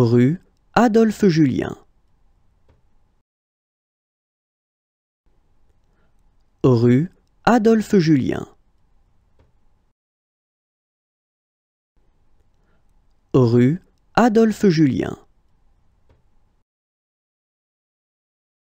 rue Adolphe Julien rue Adolphe Julien rue Adolphe Julien